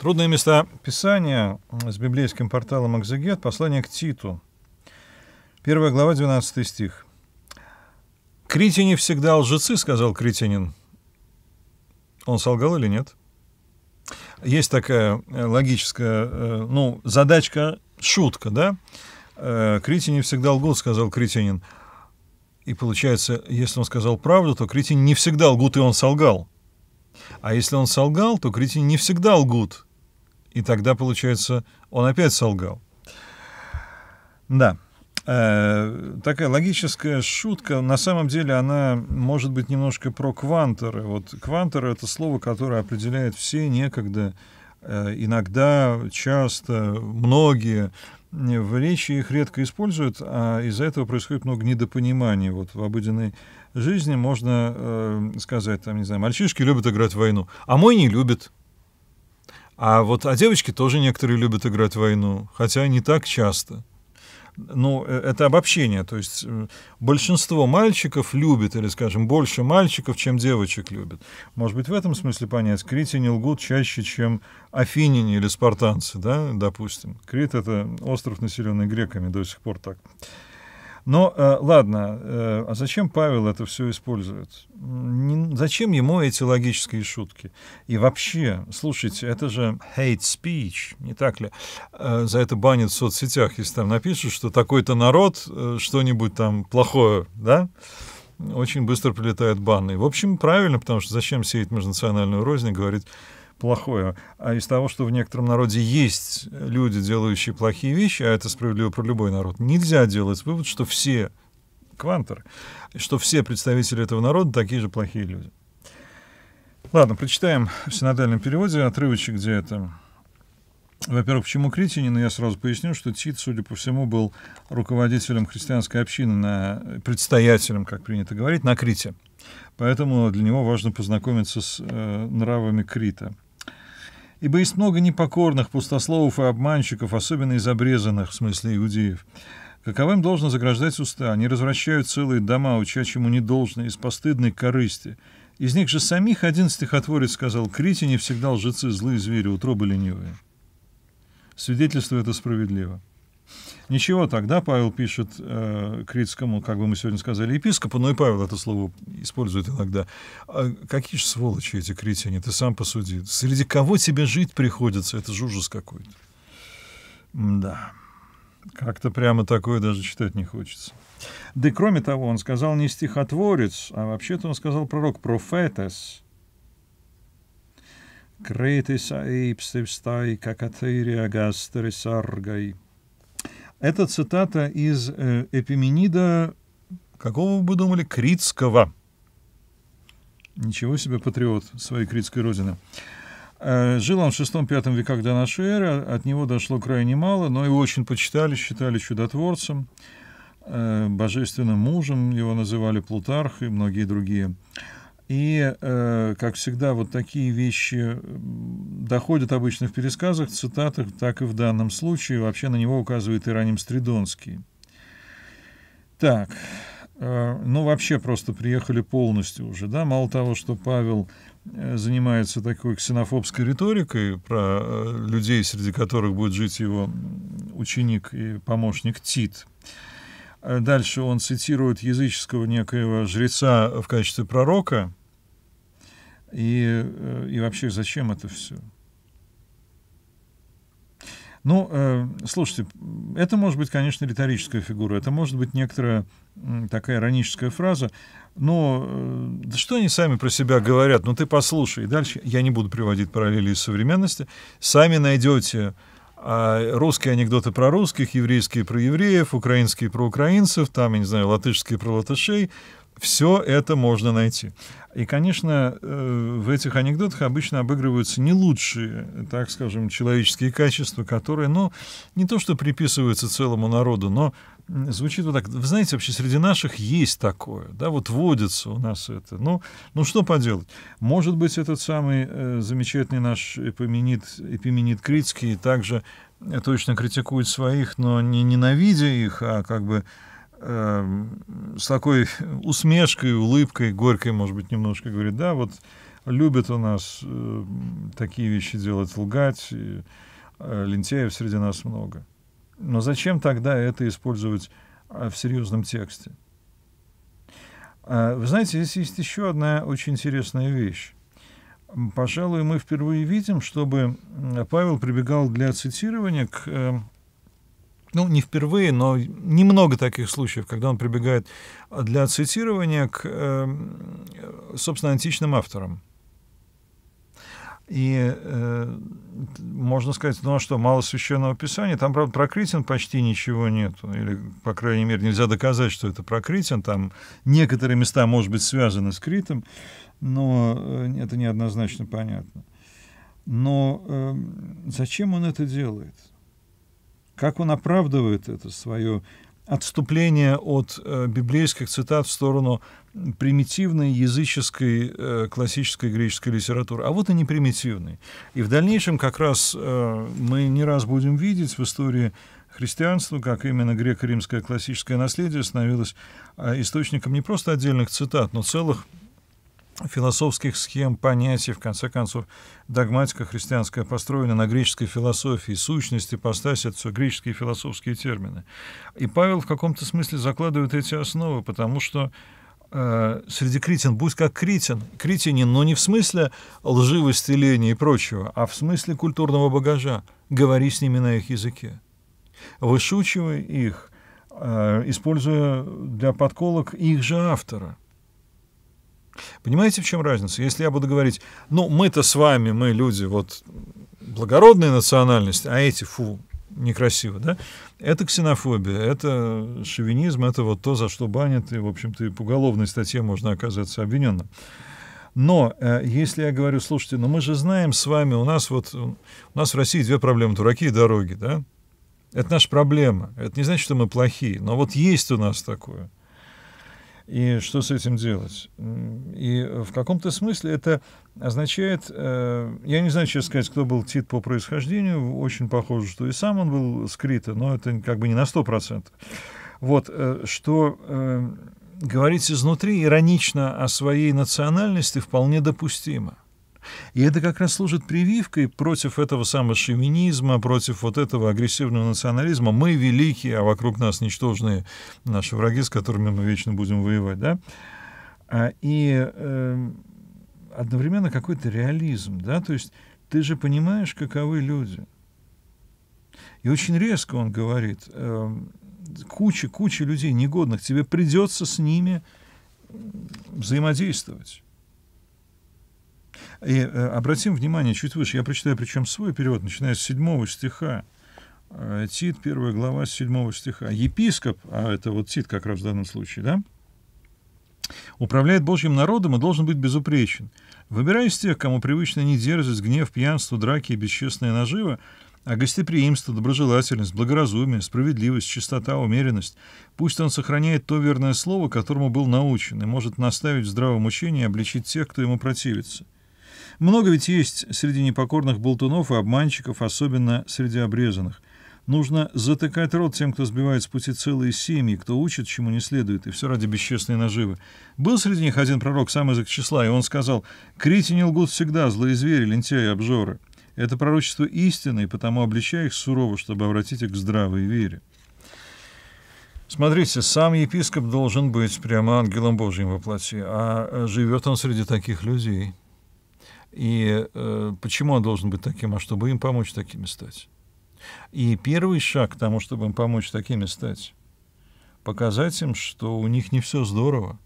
Трудные места Писания с библейским порталом «Экзегет», послание к Титу, первая глава, 12 стих. «Критине всегда лжецы», — сказал Критинин. Он солгал или нет? Есть такая э, логическая, э, ну, задачка, шутка, да? Э, «Критине всегда лгут», — сказал Критинин. И получается, если он сказал правду, то Критин не всегда лгут, и он солгал. А если он солгал, то Критин не всегда лгут, и тогда, получается, он опять солгал. Да. Э, такая логическая шутка, на самом деле она может быть немножко про квантеры. Вот квантеры — это слово, которое определяет все некогда, э, иногда, часто, многие. В речи их редко используют, а из-за этого происходит много недопониманий. Вот в обыденной жизни можно э, сказать, там, не знаю, мальчишки любят играть в войну, а мой не любит. А вот а девочки тоже некоторые любят играть в войну, хотя не так часто. Ну, э, это обобщение, то есть э, большинство мальчиков любит, или, скажем, больше мальчиков, чем девочек любит. Может быть, в этом смысле понять, крити не лгут чаще, чем афиняне или спартанцы, да, допустим. Крит — это остров, населенный греками, до сих пор так. Но э, ладно, э, а зачем Павел это все использует? Не, зачем ему эти логические шутки? И вообще, слушайте, это же hate speech, не так ли? Э, за это банят в соцсетях, если там напишут, что такой-то народ э, что-нибудь там плохое, да? Очень быстро прилетают банные. В общем, правильно, потому что зачем сеять межнациональную рознь и говорить плохое, а из того, что в некотором народе есть люди, делающие плохие вещи, а это справедливо про любой народ, нельзя делать вывод, что все квантор, что все представители этого народа такие же плохие люди. Ладно, прочитаем в синодальном переводе отрывочек, где это во-первых, почему Критинин? Я сразу поясню, что Тит, судя по всему, был руководителем христианской общины, на, предстоятелем, как принято говорить, на Крите. Поэтому для него важно познакомиться с э, нравами Крита. Ибо есть много непокорных пустословов и обманщиков, особенно из обрезанных, в смысле иудеев. Каковым должно заграждать уста? Они развращают целые дома, уча чему не должно, из постыдной корысти. Из них же самих один стихотворец сказал «Крите не всегда лжецы, злые звери, утробы ленивые». Свидетельство это справедливо. Ничего, тогда Павел пишет э, критскому, как бы мы сегодня сказали, епископу, но и Павел это слово использует иногда. А какие же сволочи эти критяне, ты сам посуди. Среди кого тебе жить приходится? Это же ужас какой-то. Да. Как-то прямо такое даже читать не хочется. Да и кроме того, он сказал не стихотворец, а вообще-то он сказал пророк профетес. Критис аипстевстай, как атырия гастерис аргай. Это цитата из э, Эпименида, какого вы бы думали, Критского. Ничего себе патриот своей критской родины. Э, жил он в шестом, пятом веках до нашей эры, от него дошло крайне мало, но его очень почитали, считали чудотворцем, э, божественным мужем, его называли Плутарх и многие другие. И, э, как всегда, вот такие вещи доходят обычно в пересказах, цитатах, так и в данном случае. Вообще на него указывает Ироним Стридонский. Так, э, ну вообще просто приехали полностью уже, да? Мало того, что Павел э, занимается такой ксенофобской риторикой про людей, среди которых будет жить его ученик и помощник Тит, Дальше он цитирует языческого некоего жреца в качестве пророка, и, э, и вообще зачем это все? Ну, э, слушайте, это может быть, конечно, риторическая фигура, это может быть некоторая такая ироническая фраза, но э, да что они сами про себя говорят, ну ты послушай. дальше я не буду приводить параллели из современности. Сами найдете э, русские анекдоты про русских, еврейские про евреев, украинские про украинцев, там, я не знаю, латышские про латышей, все это можно найти. И, конечно, э, в этих анекдотах обычно обыгрываются не лучшие, так скажем, человеческие качества, которые, ну, не то что приписываются целому народу, но звучит вот так. Вы знаете, вообще среди наших есть такое, да, вот водится у нас это. Ну, ну что поделать? Может быть, этот самый э, замечательный наш эпименит, эпименит Критский также э, точно критикует своих, но не ненавидя их, а как бы Эм, с такой усмешкой, улыбкой, горькой, может быть, немножко говорит, да, вот любят у нас э, такие вещи делать, лгать, и, э, лентяев среди нас много. Но зачем тогда это использовать э, в серьезном тексте? А, вы знаете, здесь есть еще одна очень интересная вещь. Пожалуй, мы впервые видим, чтобы Павел прибегал для цитирования к эм, ну, не впервые, но немного таких случаев, когда он прибегает для цитирования к, эм, собственно, античным авторам. И э, можно сказать, ну а что, мало священного писания, там, правда, про Критин почти ничего нет, или, по крайней мере, нельзя доказать, что это про Критин, там некоторые места, может быть, связаны с Критом, но э, это неоднозначно понятно. Но э, зачем он это делает? как он оправдывает это свое отступление от э, библейских цитат в сторону примитивной языческой э, классической греческой литературы, а вот и не примитивной. И в дальнейшем как раз э, мы не раз будем видеть в истории христианства, как именно греко-римское классическое наследие становилось э, источником не просто отдельных цитат, но целых философских схем, понятий, в конце концов, догматика христианская построена на греческой философии, сущности, постась, это все греческие философские термины. И Павел в каком-то смысле закладывает эти основы, потому что э, среди критин, будь как критин, критинин, но не в смысле лживости, лени и прочего, а в смысле культурного багажа. Говори с ними на их языке. Вышучивай их, э, используя для подколок их же автора – Понимаете, в чем разница? Если я буду говорить, ну, мы-то с вами, мы люди вот благородные национальности, а эти, фу, некрасиво, да? Это ксенофобия, это шовинизм, это вот то, за что банят, и, в общем-то, и по уголовной статье можно оказаться обвиненным. Но э, если я говорю, слушайте, ну мы же знаем с вами, у нас вот у нас в России две проблемы, дураки и дороги, да? Это наша проблема. Это не значит, что мы плохие, но вот есть у нас такое и что с этим делать. И в каком-то смысле это означает, э, я не знаю, честно сказать, кто был Тит по происхождению, очень похоже, что и сам он был с но это как бы не на 100%. Вот, э, что э, говорить изнутри иронично о своей национальности вполне допустимо. И это как раз служит прививкой против этого самого против вот этого агрессивного национализма. Мы великие, а вокруг нас ничтожные наши враги, с которыми мы вечно будем воевать, да? А, и э, одновременно какой-то реализм, да? То есть ты же понимаешь, каковы люди. И очень резко он говорит, э, куча, куча людей негодных, тебе придется с ними взаимодействовать. И э, обратим внимание чуть выше, я прочитаю причем свой перевод, начиная с седьмого стиха. Э, Тит, первая глава, седьмого стиха. Епископ, а это вот Тит как раз в данном случае, да, управляет Божьим народом и должен быть безупречен. Выбирая из тех, кому привычно не дерзость, гнев, пьянство, драки и бесчестное наживо, а гостеприимство, доброжелательность, благоразумие, справедливость, чистота, умеренность. Пусть он сохраняет то верное слово, которому был научен, и может наставить в здравом учении и обличить тех, кто ему противится. Много ведь есть среди непокорных болтунов и обманщиков, особенно среди обрезанных. Нужно затыкать рот тем, кто сбивает с пути целые семьи, кто учит, чему не следует, и все ради бесчестной наживы. Был среди них один пророк, сам язык числа, и он сказал, «Крити не лгут всегда, злые звери, лентяи, обжоры». Это пророчество истины, и потому обличай их сурово, чтобы обратить их к здравой вере. Смотрите, сам епископ должен быть прямо ангелом Божьим во плоти, а э, живет он среди таких людей – и э, почему он должен быть таким? А чтобы им помочь такими стать. И первый шаг к тому, чтобы им помочь такими стать, показать им, что у них не все здорово.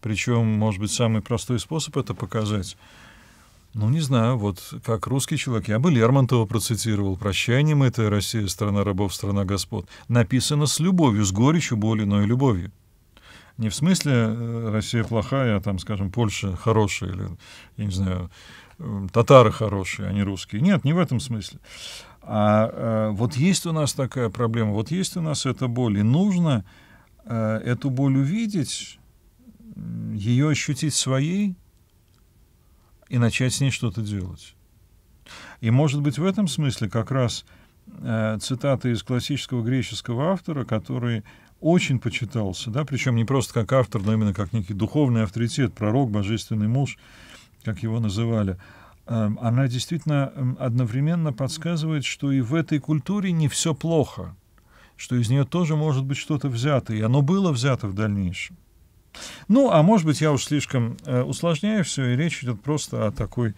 Причем, может быть, самый простой способ это показать. Ну, не знаю, вот как русский человек, я бы Лермонтова процитировал. «Прощанием это Россия, страна рабов, страна господ». Написано с любовью, с горечью, болью, но и любовью. Не в смысле э, Россия плохая, а там, скажем, Польша хорошая, или, я не знаю, э, татары хорошие, а не русские. Нет, не в этом смысле. А, а вот есть у нас такая проблема, вот есть у нас эта боль, и нужно а, эту боль увидеть, ее ощутить своей и начать с ней что-то делать. И, может быть, в этом смысле как раз э, цитата из классического греческого автора, который очень почитался, да, причем не просто как автор, но именно как некий духовный авторитет, пророк, божественный муж, как его называли, эм, она действительно эм, одновременно подсказывает, что и в этой культуре не все плохо, что из нее тоже может быть что-то взято, и оно было взято в дальнейшем. Ну, а может быть, я уж слишком э, усложняю все, и речь идет просто о такой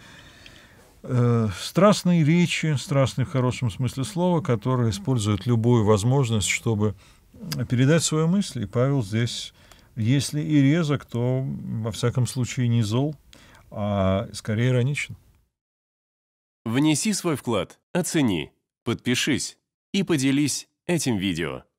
э, страстной речи, страстной в хорошем смысле слова, которая использует любую возможность, чтобы передать свою мысль. И Павел здесь, если и резок, то, во всяком случае, не зол, а скорее ироничен. Внеси свой вклад, оцени, подпишись и поделись этим видео.